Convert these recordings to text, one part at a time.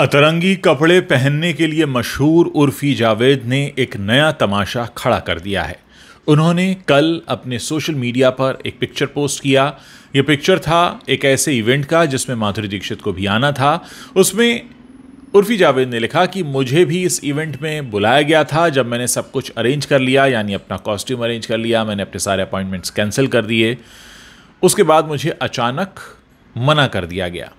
अतरंगी कपड़े पहनने के लिए मशहूर उर्फी जावेद ने एक नया तमाशा खड़ा कर दिया है उन्होंने कल अपने सोशल मीडिया पर एक पिक्चर पोस्ट किया ये पिक्चर था एक ऐसे इवेंट का जिसमें माधुरी दीक्षित को भी आना था उसमें उर्फी जावेद ने लिखा कि मुझे भी इस इवेंट में बुलाया गया था जब मैंने सब कुछ अरेंज कर लिया यानी अपना कॉस्ट्यूम अरेंज कर लिया मैंने अपने सारे अपॉइंटमेंट्स कैंसिल कर दिए उसके बाद मुझे अचानक मना कर दिया गया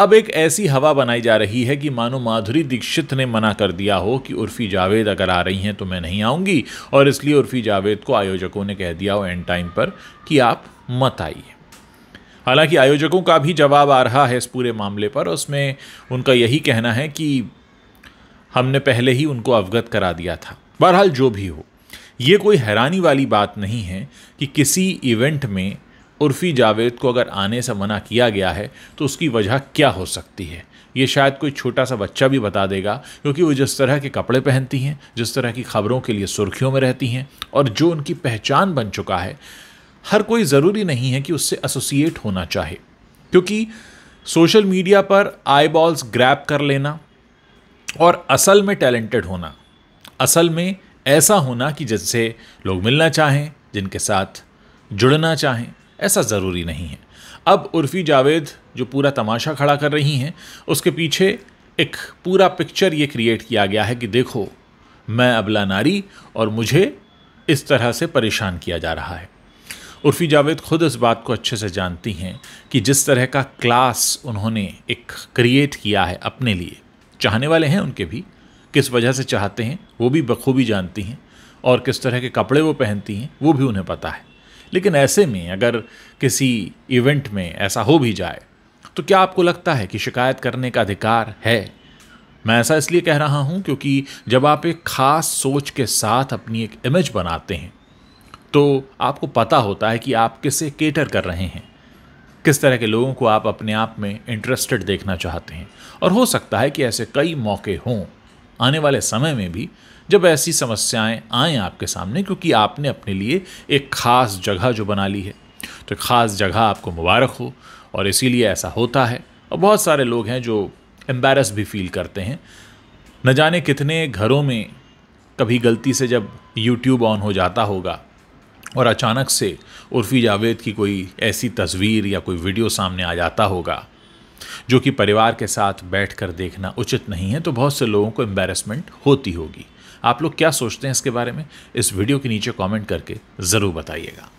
अब एक ऐसी हवा बनाई जा रही है कि मानो माधुरी दीक्षित ने मना कर दिया हो कि उर्फी जावेद अगर आ रही हैं तो मैं नहीं आऊँगी और इसलिए उर्फी जावेद को आयोजकों ने कह दिया हो एंड टाइम पर कि आप मत आइए हालांकि आयोजकों का भी जवाब आ रहा है इस पूरे मामले पर उसमें उनका यही कहना है कि हमने पहले ही उनको अवगत करा दिया था बहरहाल जो भी हो ये कोई हैरानी वाली बात नहीं है कि किसी इवेंट में उर्फी जावेद को अगर आने से मना किया गया है तो उसकी वजह क्या हो सकती है ये शायद कोई छोटा सा बच्चा भी बता देगा क्योंकि वो जिस तरह के कपड़े पहनती हैं जिस तरह की खबरों के लिए सुर्खियों में रहती हैं और जो उनकी पहचान बन चुका है हर कोई ज़रूरी नहीं है कि उससे एसोसिएट होना चाहे क्योंकि सोशल मीडिया पर आई बॉल्स ग्रैप कर लेना और असल में टैलेंटेड होना असल में ऐसा होना कि जिससे लोग मिलना चाहें जिनके साथ जुड़ना चाहें ऐसा ज़रूरी नहीं है अब उर्फी जावेद जो पूरा तमाशा खड़ा कर रही हैं उसके पीछे एक पूरा पिक्चर ये क्रिएट किया गया है कि देखो मैं अबला नारी और मुझे इस तरह से परेशान किया जा रहा है उर्फी जावेद खुद इस बात को अच्छे से जानती हैं कि जिस तरह का क्लास उन्होंने एक क्रिएट किया है अपने लिए चाहने वाले हैं उनके भी किस वजह से चाहते हैं वो भी बखूबी जानती हैं और किस तरह के कपड़े वो पहनती हैं वो भी उन्हें पता है लेकिन ऐसे में अगर किसी इवेंट में ऐसा हो भी जाए तो क्या आपको लगता है कि शिकायत करने का अधिकार है मैं ऐसा इसलिए कह रहा हूँ क्योंकि जब आप एक ख़ास सोच के साथ अपनी एक इमेज बनाते हैं तो आपको पता होता है कि आप किसे केटर कर रहे हैं किस तरह के लोगों को आप अपने आप में इंटरेस्टेड देखना चाहते हैं और हो सकता है कि ऐसे कई मौके हों आने वाले समय में भी जब ऐसी समस्याएं आएँ आपके सामने क्योंकि आपने अपने लिए एक ख़ास जगह जो बना ली है तो ख़ास जगह आपको मुबारक हो और इसीलिए ऐसा होता है और बहुत सारे लोग हैं जो एम्बेरस भी फील करते हैं न जाने कितने घरों में कभी गलती से जब यूट्यूब ऑन हो जाता होगा और अचानक से उर्फी जावेद की कोई ऐसी तस्वीर या कोई वीडियो सामने आ जाता होगा जो कि परिवार के साथ बैठकर देखना उचित नहीं है तो बहुत से लोगों को एम्बेरसमेंट होती होगी आप लोग क्या सोचते हैं इसके बारे में इस वीडियो के नीचे कमेंट करके ज़रूर बताइएगा